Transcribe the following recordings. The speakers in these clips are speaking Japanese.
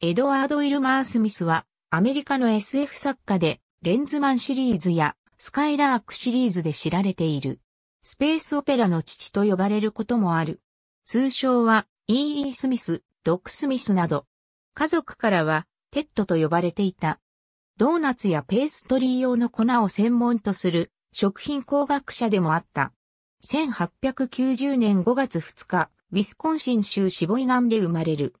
エドワード・イルマー・スミスは、アメリカの SF 作家で、レンズマンシリーズや、スカイラークシリーズで知られている。スペースオペラの父と呼ばれることもある。通称は、E.E. スミス、ドック・スミスなど。家族からは、ペットと呼ばれていた。ドーナツやペーストリー用の粉を専門とする、食品工学者でもあった。1890年5月2日、ウィスコンシン州シボイガンで生まれる。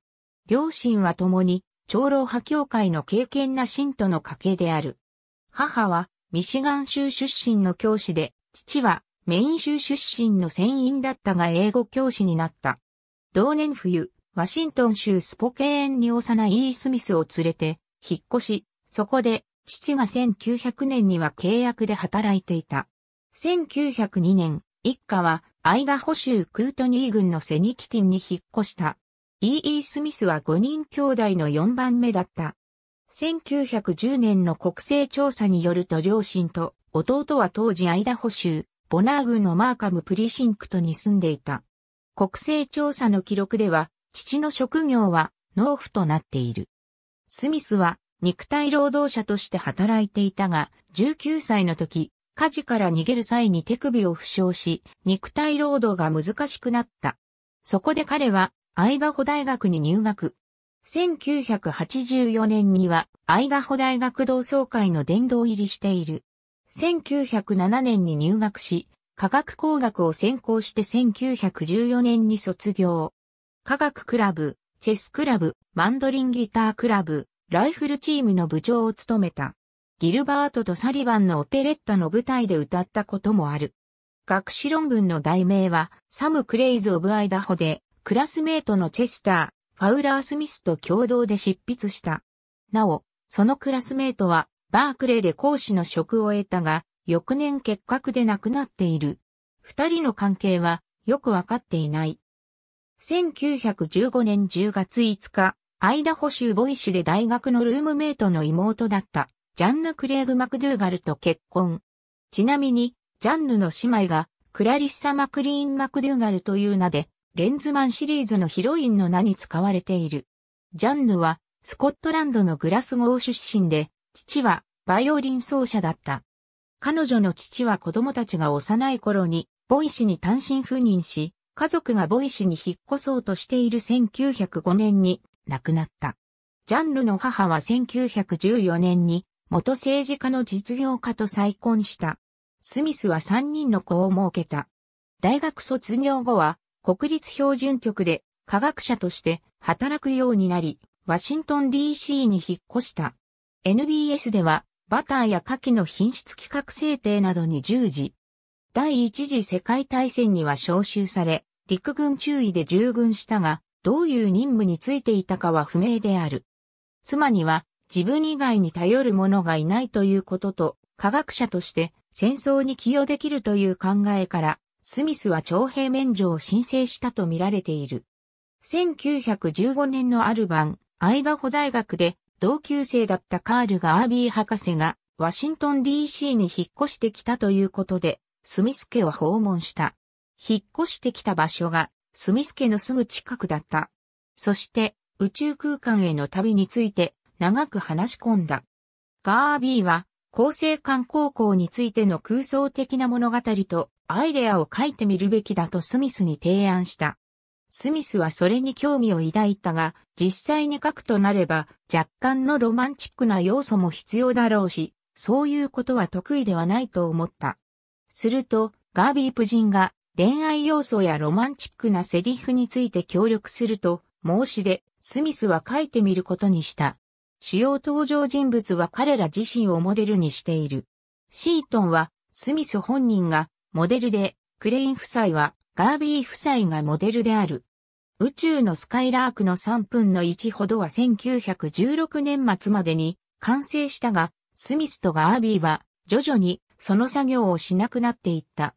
両親は共に、長老派教会の敬虔な信徒の家系である。母は、ミシガン州出身の教師で、父は、メイン州出身の船員だったが英語教師になった。同年冬、ワシントン州スポケーンに幼いイースミスを連れて、引っ越し、そこで、父が1900年には契約で働いていた。1902年、一家は、アイダホ州クートニー郡のセニキティンに引っ越した。E.E. スミスは5人兄弟の4番目だった。1910年の国勢調査によると両親と弟は当時アイダホ州、ボナー郡のマーカムプリシンクトに住んでいた。国勢調査の記録では、父の職業は農夫となっている。スミスは肉体労働者として働いていたが、19歳の時、火事から逃げる際に手首を負傷し、肉体労働が難しくなった。そこで彼はアイダホ大学に入学。1984年にはアイダホ大学同窓会の殿堂入りしている。1907年に入学し、科学工学を専攻して1914年に卒業。科学クラブ、チェスクラブ、マンドリンギタークラブ、ライフルチームの部長を務めた。ギルバートとサリバンのオペレッタの舞台で歌ったこともある。学士論文の題名は、サム・クレイズ・オブ・アイダホで、クラスメートのチェスター、ファウラー・スミスと共同で執筆した。なお、そのクラスメートは、バークレーで講師の職を得たが、翌年結核で亡くなっている。二人の関係は、よくわかっていない。1915年10月5日、アイダホ州ボイシュで大学のルームメイトの妹だった、ジャンヌ・クレーグ・マクドゥーガルと結婚。ちなみに、ジャンヌの姉妹が、クラリッサ・マクリーン・マクドゥーガルという名で、レンズマンシリーズのヒロインの名に使われている。ジャンヌは、スコットランドのグラスゴー出身で、父は、バイオリン奏者だった。彼女の父は子供たちが幼い頃に、ボイシに単身赴任し、家族がボイシに引っ越そうとしている1905年に亡くなった。ジャンヌの母は1914年に元政治家の実業家と再婚した。スミスは3人の子を設けた。大学卒業後は国立標準局で科学者として働くようになり、ワシントン DC に引っ越した。NBS ではバターや牡蠣の品質規格制定などに従事。第一次世界大戦には招集され、陸軍中尉で従軍したが、どういう任務についていたかは不明である。妻には自分以外に頼る者がいないということと、科学者として戦争に寄与できるという考えから、スミスは徴兵免除を申請したとみられている。1915年のある晩、アイダホ大学で同級生だったカールがアービー博士がワシントン DC に引っ越してきたということで、スミス家は訪問した。引っ越してきた場所がスミス家のすぐ近くだった。そして宇宙空間への旅について長く話し込んだ。ガービーは厚生館高校についての空想的な物語とアイデアを書いてみるべきだとスミスに提案した。スミスはそれに興味を抱いたが、実際に書くとなれば若干のロマンチックな要素も必要だろうし、そういうことは得意ではないと思った。すると、ガービージ人が恋愛要素やロマンチックなセリフについて協力すると、申し出、スミスは書いてみることにした。主要登場人物は彼ら自身をモデルにしている。シートンは、スミス本人がモデルで、クレイン夫妻はガービー夫妻がモデルである。宇宙のスカイラークの3分の1ほどは1916年末までに完成したが、スミスとガービーは徐々にその作業をしなくなっていった。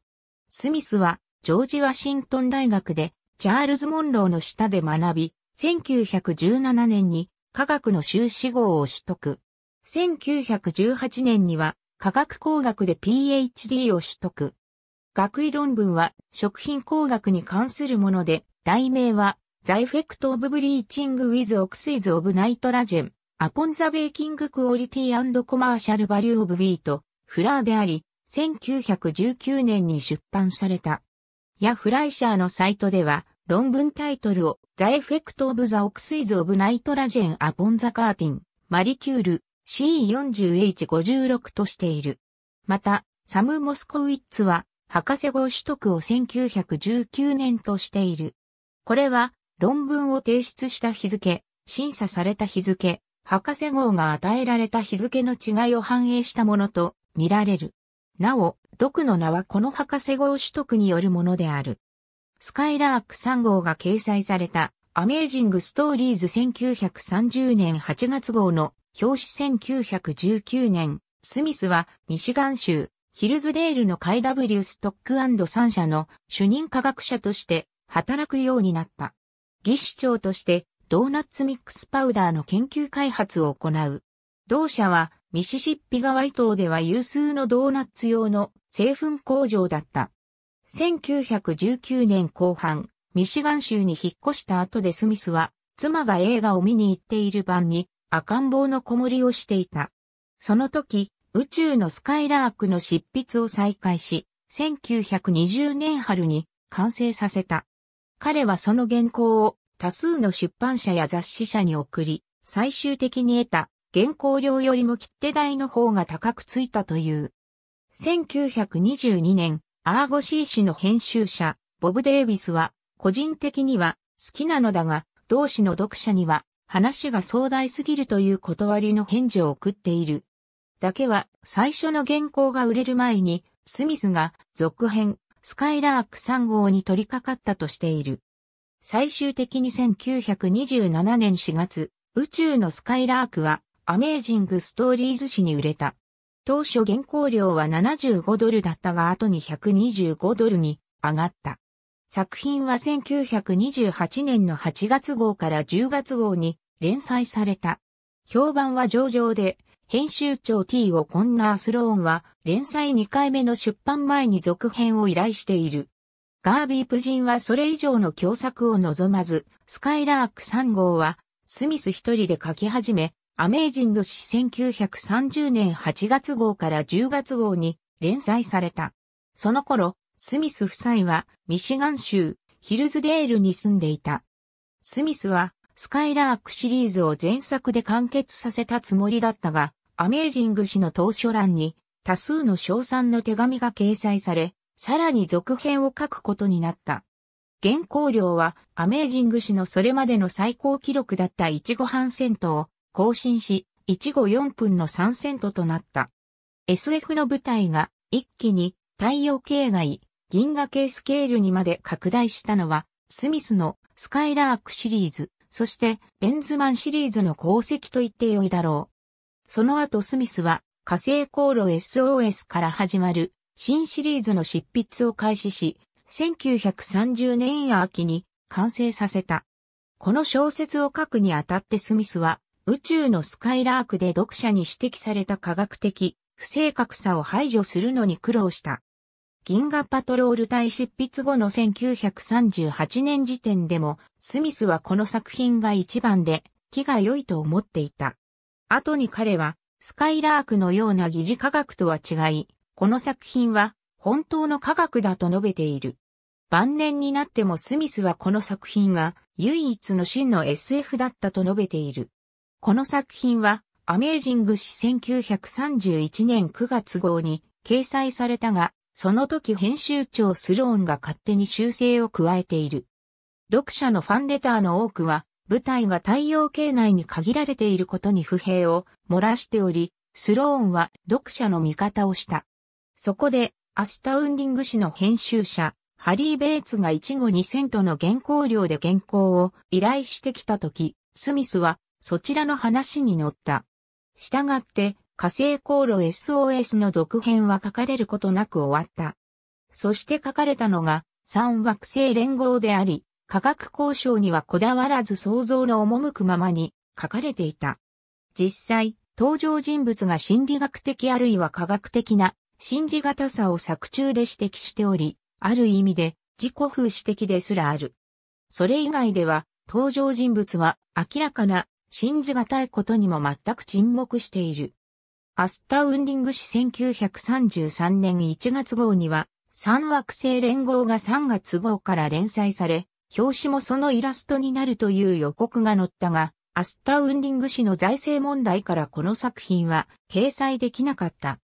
スミスはジョージ・ワシントン大学でチャールズ・モンローの下で学び、1917年に科学の修士号を取得。1918年には科学工学で PhD を取得。学位論文は食品工学に関するもので、題名は、The Effect of Bleaching with Oxides of Nitrogen Upon the Baking Quality and Commercial Value of Wheat f l ラーであり、1919年に出版された。やフライシャーのサイトでは、論文タイトルを The Effect of the Oxides of Nitrogen Upon the c a r t i n m a r i c u l e C40H56 としている。また、サム・モスコウィッツは、博士号取得を1919年としている。これは、論文を提出した日付、審査された日付、博士号が与えられた日付の違いを反映したものと見られる。なお、毒の名はこの博士号取得によるものである。スカイラーク3号が掲載されたアメージングストーリーズ1930年8月号の表紙1919年、スミスはミシガン州ヒルズデールの KW ストック3社の主任科学者として働くようになった。技師長としてドーナッツミックスパウダーの研究開発を行う。同社はミシシッピ川伊島では有数のドーナッツ用の製粉工場だった。1919年後半、ミシガン州に引っ越した後でスミスは妻が映画を見に行っている晩に赤ん坊の子守をしていた。その時、宇宙のスカイラークの執筆を再開し、1920年春に完成させた。彼はその原稿を多数の出版社や雑誌社に送り、最終的に得た原稿料よりも切手代の方が高くついたという。1922年、アーゴシー氏の編集者、ボブ・デイビスは、個人的には好きなのだが、同氏の読者には話が壮大すぎるという断りの返事を送っている。だけは最初の原稿が売れる前にスミスが続編スカイラーク3号に取り掛かったとしている。最終的に1927年4月、宇宙のスカイラークはアメージングストーリーズ誌に売れた。当初原稿料は75ドルだったが後に125ドルに上がった。作品は1928年の8月号から10月号に連載された。評判は上々で、編集長 T をコンナースローンは連載2回目の出版前に続編を依頼している。ガービープ人はそれ以上の共作を望まず、スカイラーク3号はスミス一人で書き始め、アメージング誌1930年8月号から10月号に連載された。その頃、スミス夫妻はミシガン州ヒルズデールに住んでいた。スミスはスカイラークシリーズを前作で完結させたつもりだったが、アメージング氏の当初欄に多数の賞賛の手紙が掲載され、さらに続編を書くことになった。原稿料はアメージング氏のそれまでの最高記録だった1語半セントを更新し、1語4分の3セントとなった。SF の舞台が一気に太陽系外、銀河系スケールにまで拡大したのは、スミスのスカイラークシリーズ、そしてベンズマンシリーズの功績と言ってよいだろう。その後スミスは火星航路 SOS から始まる新シリーズの執筆を開始し、1930年秋に完成させた。この小説を書くにあたってスミスは宇宙のスカイラークで読者に指摘された科学的不正確さを排除するのに苦労した。銀河パトロール隊執筆後の1938年時点でも、スミスはこの作品が一番で、気が良いと思っていた。後に彼は、スカイラークのような疑似科学とは違い、この作品は本当の科学だと述べている。晩年になってもスミスはこの作品が唯一の真の SF だったと述べている。この作品はアメージング誌1931年9月号に掲載されたが、その時編集長スローンが勝手に修正を加えている。読者のファンレターの多くは部隊が太陽系内に限られていることに不平を漏らしており、スローンは読者の味方をした。そこで、アスタウンディング誌の編集者、ハリー・ベイツが1号2 0 0 0との原稿料で原稿を依頼してきたとき、スミスはそちらの話に乗った。したがって、火星航路 SOS の続編は書かれることなく終わった。そして書かれたのが、三惑星連合であり、価格交渉にはこだわらず想像の赴くままに書かれていた。実際、登場人物が心理学的あるいは科学的な信じがたさを作中で指摘しており、ある意味で自己風指摘ですらある。それ以外では、登場人物は明らかな信じがたいことにも全く沈黙している。アスタウンディング氏1933年1月号には、三惑星連合が3月号から連載され、表紙もそのイラストになるという予告が載ったが、アスタウンディング誌の財政問題からこの作品は掲載できなかった。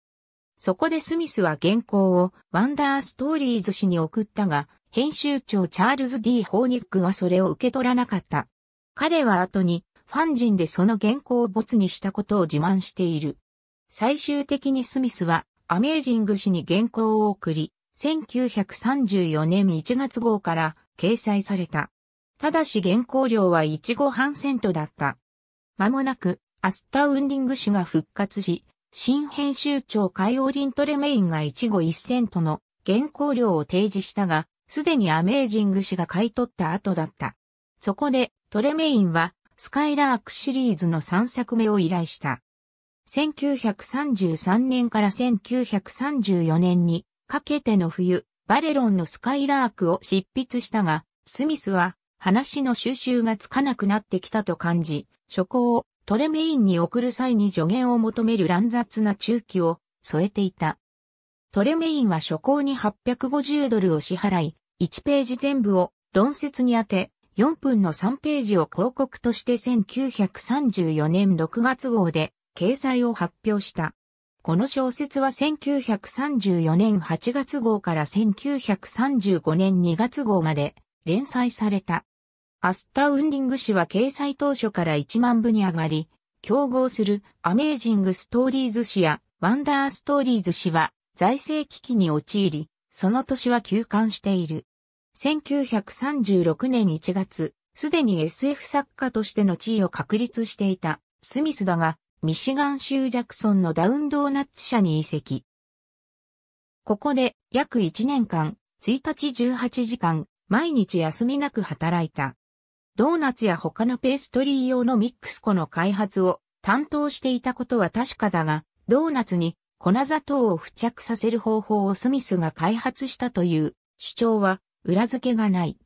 そこでスミスは原稿をワンダーストーリーズ誌に送ったが、編集長チャールズ・ D・ ホーニックはそれを受け取らなかった。彼は後にファン人でその原稿を没にしたことを自慢している。最終的にスミスはアメージング誌に原稿を送り、1934年1月号から掲載された。ただし原稿料は1号半セントだった。間もなく、アスタウンディング誌が復活し、新編集長カイオリントレメインが1号1セントの原稿料を提示したが、すでにアメージング誌が買い取った後だった。そこで、トレメインは、スカイラークシリーズの3作目を依頼した。1933年から1934年にかけての冬、バレロンのスカイラークを執筆したが、スミスは話の収集がつかなくなってきたと感じ、書稿をトレメインに送る際に助言を求める乱雑な中期を添えていた。トレメインは書稿に850ドルを支払い、1ページ全部を論説に当て、4分の3ページを広告として1934年6月号で掲載を発表した。この小説は1934年8月号から1935年2月号まで連載された。アスタウンディング誌は掲載当初から1万部に上がり、競合するアメージングストーリーズ誌やワンダーストーリーズ誌は財政危機に陥り、その年は休刊している。1936年1月、すでに SF 作家としての地位を確立していたスミスだが、ミシガン州ジャクソンのダウンドーナッツ社に移籍。ここで約1年間、1日18時間、毎日休みなく働いた。ドーナツや他のペーストリー用のミックス粉の開発を担当していたことは確かだが、ドーナツに粉砂糖を付着させる方法をスミスが開発したという主張は裏付けがない。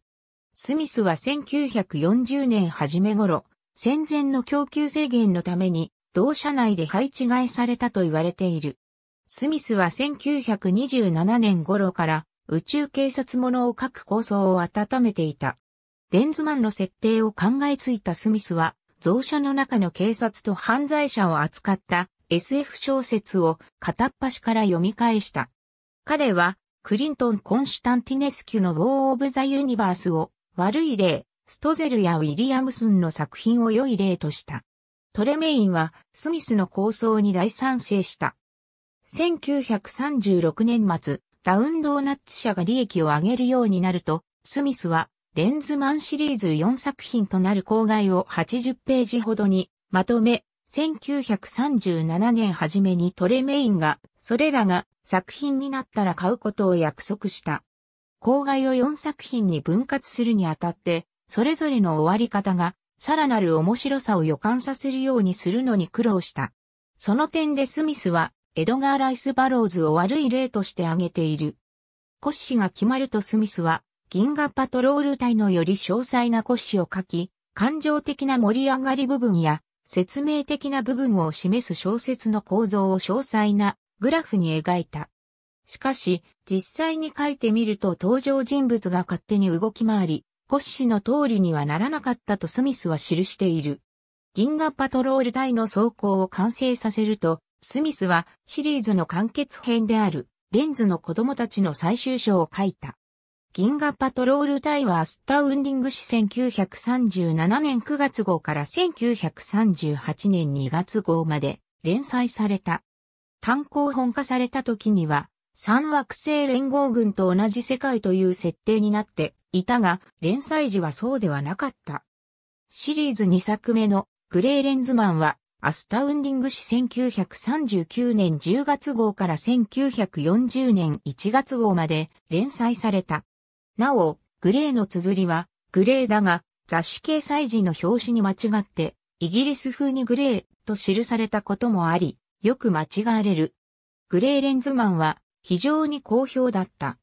スミスは1940年初め頃、戦前の供給制限のために同社内で配置換えされたと言われている。スミスは1927年頃から宇宙警察ものを書く構想を温めていた。レンズマンの設定を考えついたスミスは、蔵車の中の警察と犯罪者を扱った SF 小説を片っ端から読み返した。彼は、クリントン・コンシュタンティネスキュのウォー・オブ・ザ・ユニバースを悪い例、ストゼルやウィリアムスンの作品を良い例とした。トレメインはスミスの構想に大賛成した。1936年末、ダウンドーナッツ社が利益を上げるようになると、スミスはレンズマンシリーズ4作品となる公害を80ページほどにまとめ、1937年初めにトレメインが、それらが作品になったら買うことを約束した。公害を4作品に分割するにあたって、それぞれの終わり方がさらなる面白さを予感させるようにするのに苦労した。その点でスミスは、エドガー・ライス・バローズを悪い例として挙げている。骨子が決まるとスミスは、銀河パトロール隊のより詳細な骨子を書き、感情的な盛り上がり部分や、説明的な部分を示す小説の構造を詳細なグラフに描いた。しかし、実際に書いてみると登場人物が勝手に動き回り、骨子の通りにはならなかったとスミスは記している。銀河パトロール隊の走行を完成させると、スミスはシリーズの完結編であるレンズの子供たちの最終章を書いた。銀河パトロール隊はアスタウンディング市1937年9月号から1938年2月号まで連載された。単行本化された時には、三惑星連合軍と同じ世界という設定になっていたが、連載時はそうではなかった。シリーズ2作目のグレーレンズマンは、アスタウンディング誌1939年10月号から1940年1月号まで連載された。なお、グレーの綴りは、グレーだが、雑誌掲載時の表紙に間違って、イギリス風にグレーと記されたこともあり、よく間違われる。グレーレンズマンは非常に好評だった。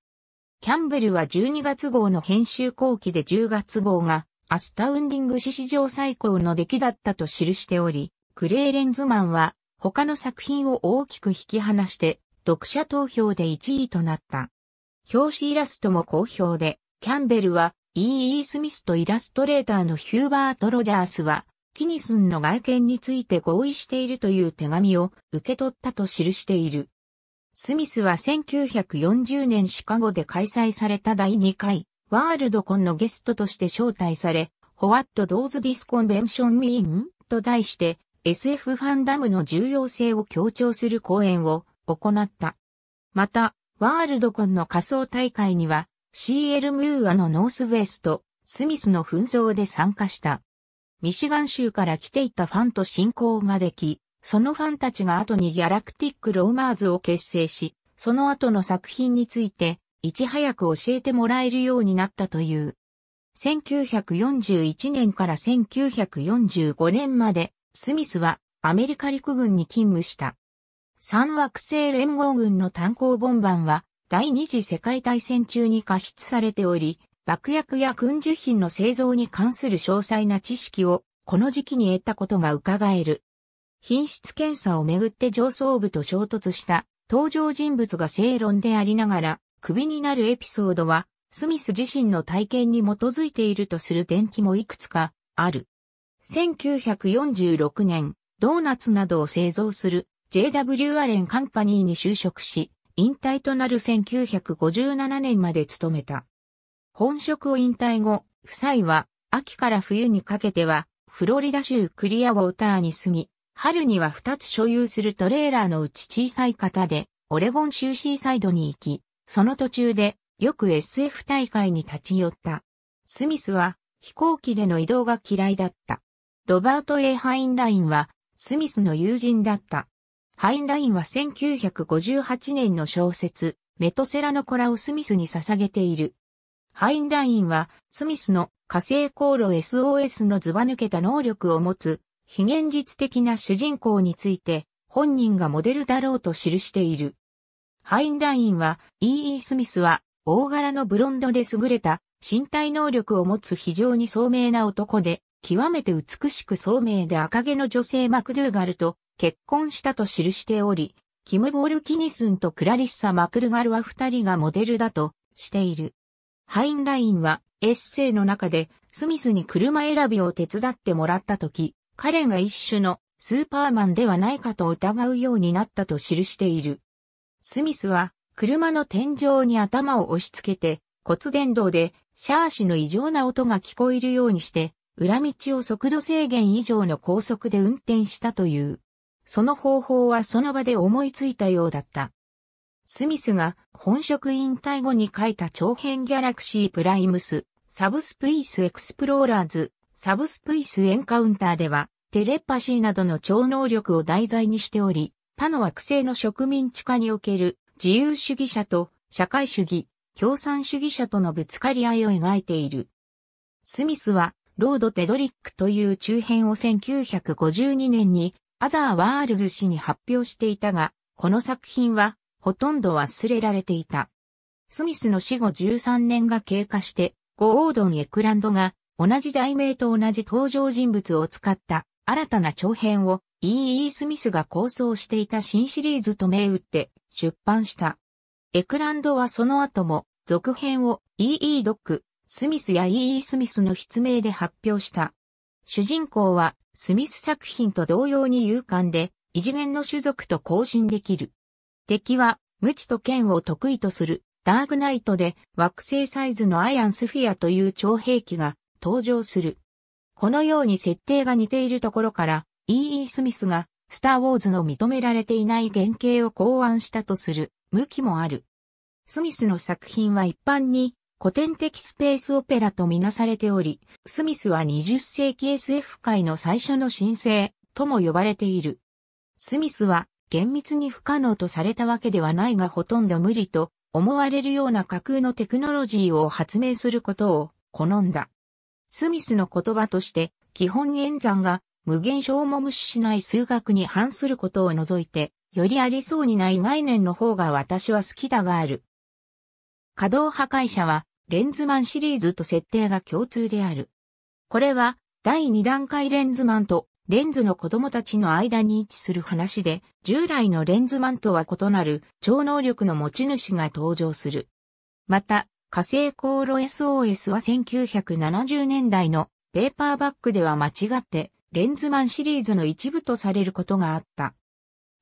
キャンベルは12月号の編集後期で10月号がアスタウンディング史史上最高の出来だったと記しており、クレーレンズマンは他の作品を大きく引き離して読者投票で1位となった。表紙イラストも好評で、キャンベルは E.E. E. スミスとイラストレーターのヒューバート・ロジャースは、キニスンの外見について合意しているという手紙を受け取ったと記している。スミスは1940年シカゴで開催された第2回ワールドコンのゲストとして招待され、ホワット・ドーズ・ディス・コンベンション・ミ t i と題して SF ファンダムの重要性を強調する講演を行った。また、ワールドコンの仮想大会には CL ムーアのノースウェスト、スミスの紛争で参加した。ミシガン州から来ていたファンと親交ができ、そのファンたちが後にギャラクティック・ローマーズを結成し、その後の作品について、いち早く教えてもらえるようになったという。1941年から1945年まで、スミスはアメリカ陸軍に勤務した。三惑星連合軍の炭鉱本番は、第二次世界大戦中に過失されており、爆薬や軍需品の製造に関する詳細な知識を、この時期に得たことが伺える。品質検査をめぐって上層部と衝突した登場人物が正論でありながら、クビになるエピソードは、スミス自身の体験に基づいているとする伝記もいくつかある。1946年、ドーナツなどを製造する JW アレンカンパニーに就職し、引退となる1957年まで勤めた。本職を引退後、夫妻は秋から冬にかけてはフロリダ州クリアウォーターに住み、春には2つ所有するトレーラーのうち小さい方で、オレゴン州シーサイドに行き、その途中で、よく SF 大会に立ち寄った。スミスは、飛行機での移動が嫌いだった。ロバート・ A・ ハインラインは、スミスの友人だった。ハインラインは1958年の小説、メトセラのコラをスミスに捧げている。ハインラインは、スミスの火星航路 SOS のズバ抜けた能力を持つ非現実的な主人公について本人がモデルだろうと記している。ハインラインは、E.E. スミスは、大柄のブロンドで優れた身体能力を持つ非常に聡明な男で、極めて美しく聡明で赤毛の女性マクドゥーガルと結婚したと記しており、キム・ボール・キニスンとクラリッサ・マクドゥガルは二人がモデルだとしている。ハインラインはエッセイの中でスミスに車選びを手伝ってもらった時、彼が一種のスーパーマンではないかと疑うようになったと記している。スミスは車の天井に頭を押し付けて骨伝導でシャーシの異常な音が聞こえるようにして裏道を速度制限以上の高速で運転したという。その方法はその場で思いついたようだった。スミスが本職引退後に書いた長編ギャラクシープライムス、サブスプイスエクスプローラーズ、サブスプイスエンカウンターでは、テレパシーなどの超能力を題材にしており、他の惑星の植民地化における自由主義者と社会主義、共産主義者とのぶつかり合いを描いている。スミスは、ロード・テドリックという中編を1952年に、アザー・ワールズ氏に発表していたが、この作品は、ほとんど忘れられていた。スミスの死後13年が経過して、ゴードン・エクランドが同じ題名と同じ登場人物を使った新たな長編を E.E. スミスが構想していた新シリーズと銘打って出版した。エクランドはその後も続編を E.E. ドック、スミスや E.E. E. スミスの筆名で発表した。主人公はスミス作品と同様に勇敢で異次元の種族と交信できる。敵は無知と剣を得意とするダークナイトで惑星サイズのアイアンスフィアという超兵器が登場する。このように設定が似ているところから、E.E. スミスが、スター・ウォーズの認められていない原型を考案したとする向きもある。スミスの作品は一般に古典的スペースオペラとみなされており、スミスは20世紀 SF 界の最初の新星とも呼ばれている。スミスは厳密に不可能とされたわけではないがほとんど無理と思われるような架空のテクノロジーを発明することを好んだ。スミスの言葉として、基本演算が無限小も無視しない数学に反することを除いて、よりありそうにない概念の方が私は好きだがある。可動破壊者は、レンズマンシリーズと設定が共通である。これは、第2段階レンズマンとレンズの子供たちの間に位置する話で、従来のレンズマンとは異なる超能力の持ち主が登場する。また、火星航路 SOS は1970年代のペーパーバックでは間違ってレンズマンシリーズの一部とされることがあった。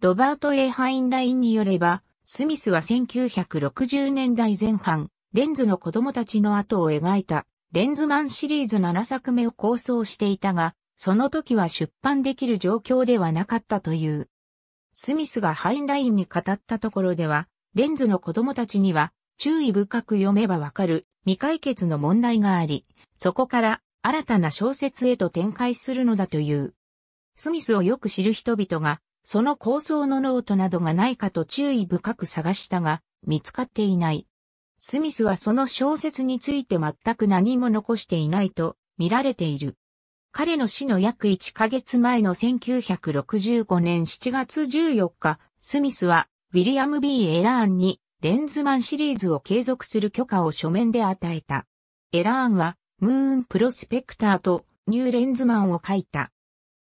ロバート・ A・ ハインラインによれば、スミスは1960年代前半、レンズの子供たちの後を描いたレンズマンシリーズ7作目を構想していたが、その時は出版できる状況ではなかったという。スミスがハインラインに語ったところでは、レンズの子供たちには注意深く読めばわかる未解決の問題があり、そこから新たな小説へと展開するのだという。スミスをよく知る人々が、その構想のノートなどがないかと注意深く探したが、見つかっていない。スミスはその小説について全く何も残していないと見られている。彼の死の約1ヶ月前の1965年7月14日、スミスはウィリアム・ B・ エラーンにレンズマンシリーズを継続する許可を書面で与えた。エラーンは、ムーンプロスペクターとニューレンズマンを書いた。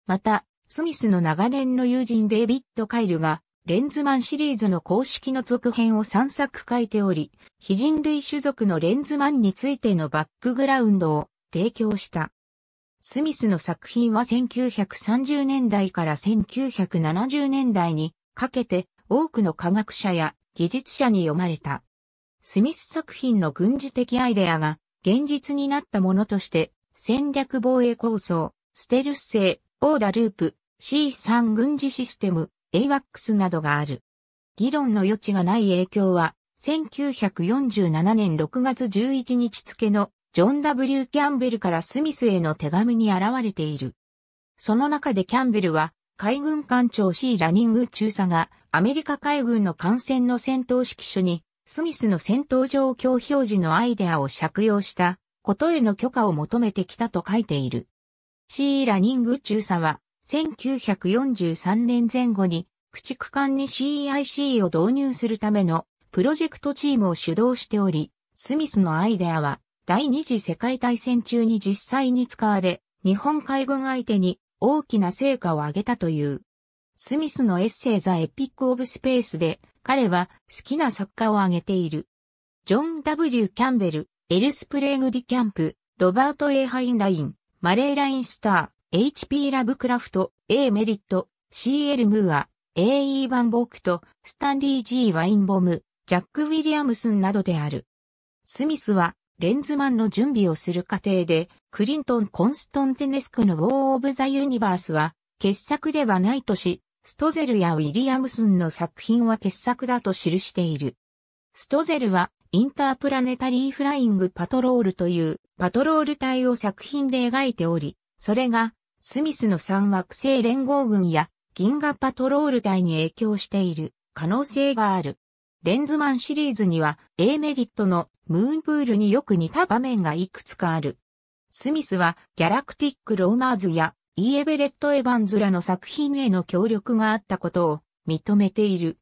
また、スミスの長年の友人デイビッド・カイルが、レンズマンシリーズの公式の続編を3作書いており、非人類種族のレンズマンについてのバックグラウンドを提供した。スミスの作品は1930年代から1970年代にかけて多くの科学者や技術者に読まれた。スミス作品の軍事的アイデアが現実になったものとして、戦略防衛構想、ステルス性、オーダループ、C3 軍事システム、AWACS などがある。議論の余地がない影響は、1947年6月11日付のジョン・ W・ キャンベルからスミスへの手紙に現れている。その中でキャンベルは、海軍艦長 C ラニング中佐がアメリカ海軍の艦船の戦闘指揮所にスミスの戦闘状況表示のアイデアを借用したことへの許可を求めてきたと書いている。C ラニング中佐は1943年前後に駆逐艦に c i c を導入するためのプロジェクトチームを主導しており、スミスのアイデアは第二次世界大戦中に実際に使われ、日本海軍相手に大きな成果を上げたという。スミスのエッセイザ・エピック・オブ・スペースで彼は好きな作家を挙げている。ジョン・ W・ キャンベル、エルス・プレーグ・ディ・キャンプ、ロバート・ A・ ハインライン、マレー・ラインスター、H.P. ラブクラフト、A・ メリット、C.L. ムーア、A.E. バンボークと、スタンリー・ G・ ワインボム、ジャック・ウィリアムスンなどである。スミスはレンズマンの準備をする過程で、クリントン・コンストンテネスクのウォー・オブ・ザ・ユニバースは、傑作ではないとし、ストゼルやウィリアムスンの作品は傑作だと記している。ストゼルは、インタープラネタリー・フライング・パトロールという、パトロール隊を作品で描いており、それが、スミスの三惑星連合軍や、銀河パトロール隊に影響している可能性がある。レンズマンシリーズには A メリットのムーンプールによく似た場面がいくつかある。スミスはギャラクティック・ローマーズやイーエベレット・エヴァンズらの作品への協力があったことを認めている。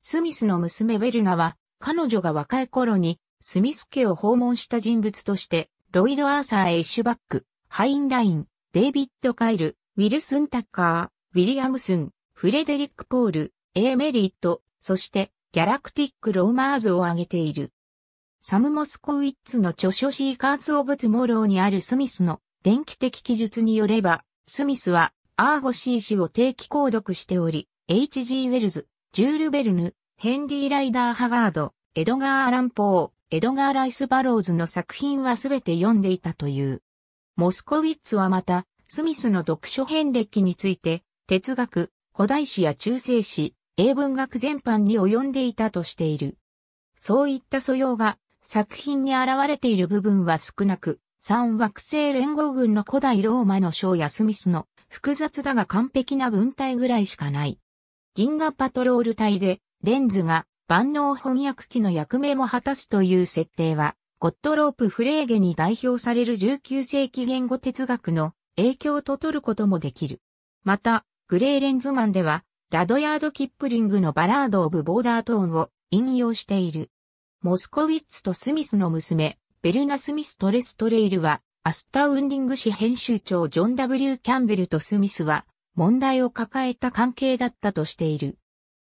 スミスの娘ベルナは彼女が若い頃にスミス家を訪問した人物としてロイド・アーサー・エッシュバック、ハインライン、デイビッド・カイル、ウィルスン・タッカー、ウィリアムスン、フレデリック・ポール、エーメリット、そしてギャラクティック・ローマーズを挙げている。サム・モスコウィッツの著書シーカーズ・オブ・トゥモローにあるスミスの電気的記述によれば、スミスはアーゴー氏を定期購読しており、H.G. ウェルズ、ジュール・ベルヌ、ヘンリー・ライダー・ハガード、エドガー・アランポー、エドガー・ライス・バローズの作品はすべて読んでいたという。モスコウィッツはまた、スミスの読書編歴について、哲学、古代史や中世史、英文学全般に及んでいたとしている。そういった素養が作品に現れている部分は少なく、三惑星連合軍の古代ローマの章やスミスの複雑だが完璧な文体ぐらいしかない。銀河パトロール隊でレンズが万能翻訳機の役目も果たすという設定は、ゴットロープ・フレーゲに代表される19世紀言語哲学の影響と取ることもできる。また、グレーレンズマンでは、ラドヤード・キップリングのバラード・オブ・ボーダートーンを引用している。モスコウィッツとスミスの娘、ベルナ・スミス・トレストレイルは、アスタウンディング誌編集長ジョン・ W・ キャンベルとスミスは、問題を抱えた関係だったとしている。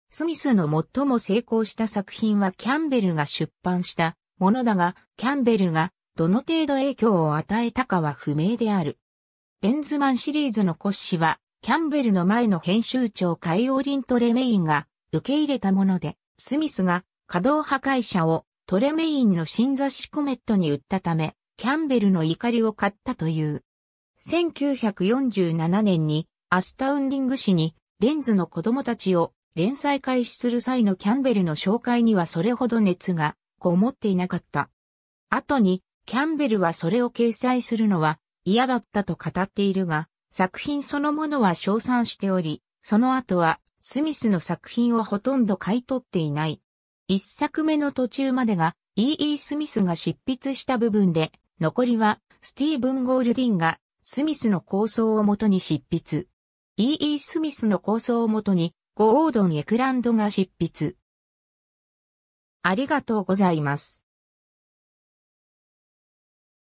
スミスの最も成功した作品はキャンベルが出版したものだが、キャンベルがどの程度影響を与えたかは不明である。エンズマンシリーズの骨子は、キャンベルの前の編集長カイオリン・トレメインが受け入れたもので、スミスが稼働破壊者をトレメインの新雑誌コメットに売ったため、キャンベルの怒りを買ったという。1947年にアスタウンディング誌にレンズの子供たちを連載開始する際のキャンベルの紹介にはそれほど熱がこもっていなかった。後にキャンベルはそれを掲載するのは嫌だったと語っているが、作品そのものは称賛しており、その後はスミスの作品をほとんど買い取っていない。一作目の途中までが E.E. E. スミスが執筆した部分で、残りはスティーブン・ゴールディンがスミスの構想をもとに執筆。E.E. E. スミスの構想をもとにゴードン・エクランドが執筆。ありがとうございます。